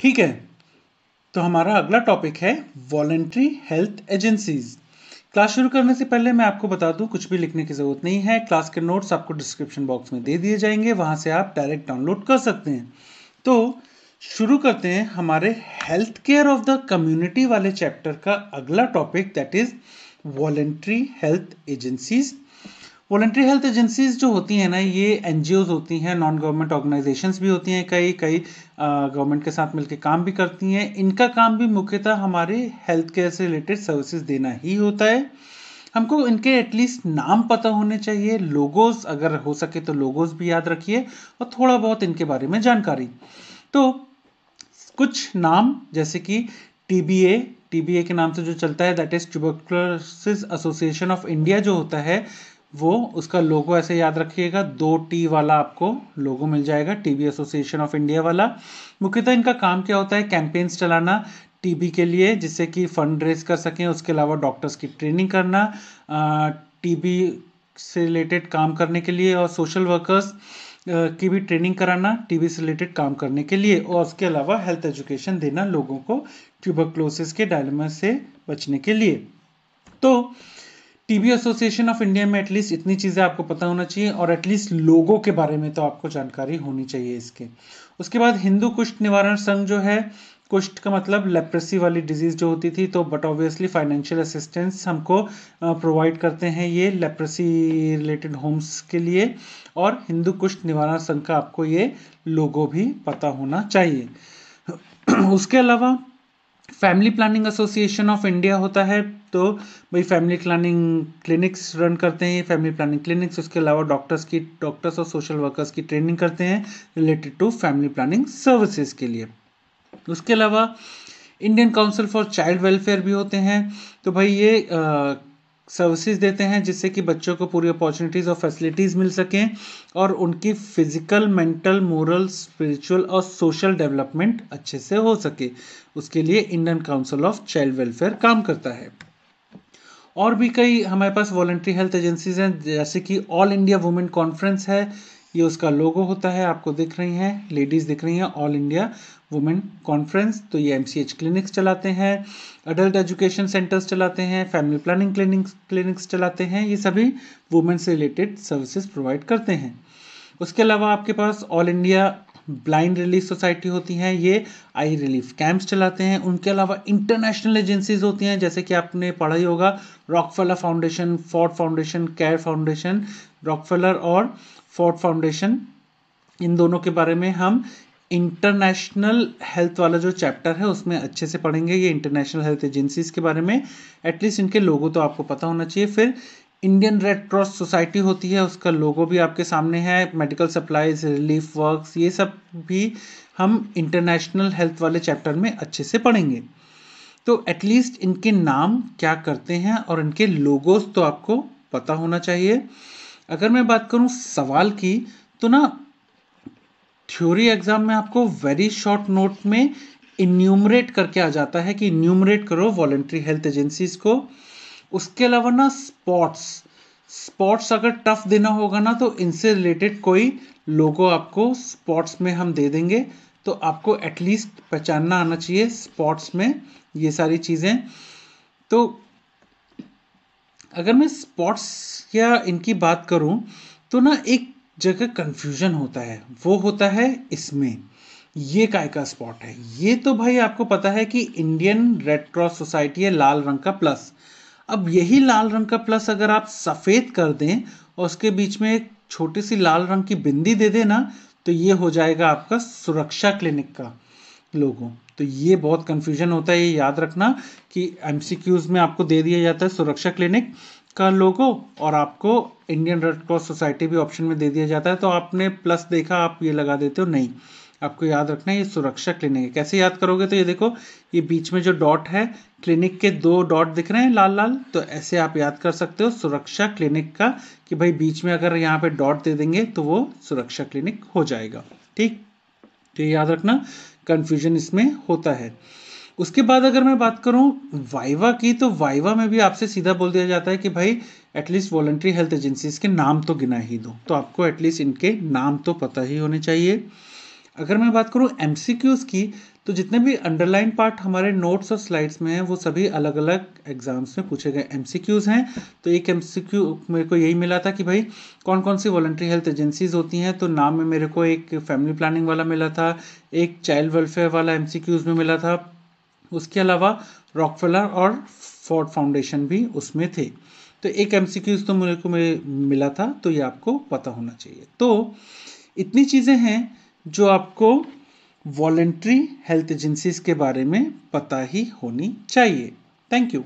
ठीक है तो हमारा अगला टॉपिक है वॉलेंट्री हेल्थ एजेंसीज क्लास शुरू करने से पहले मैं आपको बता दूं कुछ भी लिखने की ज़रूरत नहीं है क्लास के नोट्स आपको डिस्क्रिप्शन बॉक्स में दे दिए जाएंगे वहां से आप डायरेक्ट डाउनलोड कर सकते हैं तो शुरू करते हैं हमारे health care of the community वाले चैप्टर का अगला topic that is voluntary health agencies voluntary health agencies जो होती हैं ना ये एन होती हैं नॉन गवर्नमेंट ऑर्गेनाइजेशन भी होती हैं कई कई गवर्नमेंट के साथ मिलकर काम भी करती हैं इनका काम भी मुख्यतः हमारे हेल्थ केयर से रिलेटेड सर्विसेज देना ही होता है हमको इनके एटलीस्ट नाम पता होने चाहिए लोगोस अगर हो सके तो लोगोस भी याद रखिए और थोड़ा बहुत इनके बारे में जानकारी तो कुछ नाम जैसे कि टी बी ए टीबीए के नाम से जो चलता है that is tuberculosis association of India जो होता है वो उसका लोगो ऐसे याद रखिएगा दो टी वाला आपको लोगो मिल जाएगा टीबी एसोसिएशन ऑफ इंडिया वाला मुख्यतः इनका काम क्या होता है कैंपेन्स चलाना टीबी के लिए जिससे कि फंड रेज कर सकें उसके अलावा डॉक्टर्स की ट्रेनिंग करना टीबी से रिलेटेड काम करने के लिए और सोशल वर्कर्स की भी ट्रेनिंग कराना टीबी से रिलेटेड काम करने के लिए और उसके अलावा हेल्थ एजुकेशन देना लोगों को ट्यूबरक्लोसिस के डायलमा से बचने के लिए तो टीबी एसोसिएशन ऑफ इंडिया में एटलीस्ट इतनी चीज़ें आपको पता होना चाहिए और एटलीस्ट लोगों के बारे में तो आपको जानकारी होनी चाहिए इसके उसके बाद हिंदू कुष्ठ निवारण संघ जो है कुष्ठ का मतलब लेप्रेसी वाली डिजीज़ जो होती थी तो बट ऑब्वियसली फाइनेंशियल असिस्टेंस हमको प्रोवाइड करते हैं ये लेप्रेसी रिलेटेड होम्स के लिए और हिंदू कुष्ठ निवारण संघ का आपको ये लोगो भी पता होना चाहिए उसके अलावा family planning association of India होता है तो भाई फैमिली प्लानिंग क्लिनिक्स रन करते हैं फैमिली प्लानिंग क्लिनिक्स उसके अलावा डॉक्टर्स की डॉक्टर्स और सोशल वर्कर्स की ट्रेनिंग करते हैं related to family planning services के लिए उसके अलावा Indian council for child welfare भी होते हैं तो भाई ये सर्विसेज देते हैं जिससे कि बच्चों को पूरी अपॉर्चुनिटीज़ और फैसिलिटीज़ मिल सकें और उनकी फिज़िकल मेंटल मोरल स्पिरिचुअल और सोशल डेवलपमेंट अच्छे से हो सके उसके लिए Indian council of child welfare काम करता है और भी कई हमारे पास वॉल्ट्री हेल्थ एजेंसीज हैं जैसे कि ऑल इंडिया वुमेन कॉन्फ्रेंस है ये उसका लोगो होता है आपको दिख रही हैं लेडीज दिख रही हैं ऑल इंडिया वुमेन कॉन्फ्रेंस तो ये एमसीएच क्लिनिक्स चलाते हैं अडल्ट एजुकेशन सेंटर्स चलाते हैं फैमिली प्लानिंग क्लिनिक्स क्लिनिक्स चलाते हैं ये सभी वुमेन से रिलेटेड सर्विसेज प्रोवाइड करते हैं उसके अलावा आपके पास all India blind relief society होती हैं ये आई रिलीफ कैंप्स चलाते हैं उनके अलावा इंटरनेशनल एजेंसीज होती हैं जैसे कि आपने पढ़ा ही होगा Rockefeller foundation Ford foundation care foundation Rockefeller और फोर्ट फाउंडेशन इन दोनों के बारे में हम इंटरनेशनल हेल्थ वाला जो चैप्टर है उसमें अच्छे से पढ़ेंगे ये इंटरनेशनल हेल्थ एजेंसीज के बारे में एटलीस्ट इनके लोगों तो आपको पता होना चाहिए फिर इंडियन रेड क्रॉस सोसाइटी होती है उसका लोगो भी आपके सामने है मेडिकल सप्लाईज रिलीफ वर्क्स ये सब भी हम इंटरनेशनल हेल्थ वाले चैप्टर में अच्छे से पढ़ेंगे तो एटलीस्ट इनके नाम क्या करते हैं और इनके लोगोस तो आपको पता होना चाहिए अगर मैं बात करूँ सवाल की तो ना थ्योरी एग्जाम में आपको वेरी शॉर्ट नोट में इन्यूमरेट करके आ जाता है कि इन्यूमरेट करो वॉलेंट्री हेल्थ एजेंसीज को उसके अलावा ना स्पॉट्स स्पॉट्स अगर टफ देना होगा ना तो इनसे रिलेटेड कोई लोगो आपको स्पॉट्स में हम दे देंगे तो आपको एटलीस्ट पहचानना आना चाहिए स्पॉट्स में ये सारी चीज़ें तो अगर मैं स्पॉट्स या इनकी बात करूँ तो ना एक जगह कन्फ्यूजन होता है वो होता है इसमें ये काय का स्पॉट है ये तो भाई आपको पता है कि इंडियन रेड क्रॉस सोसाइटी है लाल रंग का प्लस अब यही लाल रंग का प्लस अगर आप सफ़ेद कर दें और उसके बीच में एक छोटी सी लाल रंग की बिंदी दे देना तो ये हो जाएगा आपका सुरक्षा क्लिनिक का लोगों तो ये बहुत कन्फ्यूजन होता है ये याद रखना कि एम में आपको दे दिया जाता है सुरक्षा क्लिनिक का लोगो और आपको इंडियन रेड क्रॉस सोसाइटी भी ऑप्शन में दे दिया जाता है तो आपने प्लस देखा आप ये लगा देते हो नहीं आपको याद रखना है ये सुरक्षा क्लिनिक है कैसे याद करोगे तो ये देखो ये बीच में जो डॉट है क्लिनिक के दो डॉट दिख रहे हैं लाल लाल तो ऐसे आप याद कर सकते हो सुरक्षा क्लिनिक का कि भाई बीच में अगर यहाँ पे डॉट दे देंगे तो वो सुरक्षा क्लिनिक हो जाएगा ठीक तो याद रखना कन्फ्यूजन इसमें होता है उसके बाद अगर मैं बात करूँ वाइवा की तो वाइवा में भी आपसे सीधा बोल दिया जाता है कि भाई एटलीस्ट वॉल्ट्री हेल्थ एजेंसीज के नाम तो गिना ही दो तो आपको एटलीस्ट इनके नाम तो पता ही होने चाहिए अगर मैं बात करूँ एम की तो जितने भी अंडरलाइन पार्ट हमारे नोट्स और स्लाइड्स में हैं वो सभी अलग अलग एग्जाम्स में पूछे गए एम हैं तो एक एम मेरे को यही मिला था कि भाई कौन कौन सी वॉल्ट्री हेल्थ एजेंसीज होती हैं तो नाम में मेरे को एक फैमिली प्लानिंग वाला मिला था एक चाइल्ड वेलफेयर वाला एम में मिला था उसके अलावा रॉकफेलर और फोर्ड फाउंडेशन भी उसमें थे तो एक एम तो मेरे को मिला था तो ये आपको पता होना चाहिए तो इतनी चीज़ें हैं जो आपको वॉलेंट्री हेल्थ एजेंसीज के बारे में पता ही होनी चाहिए थैंक यू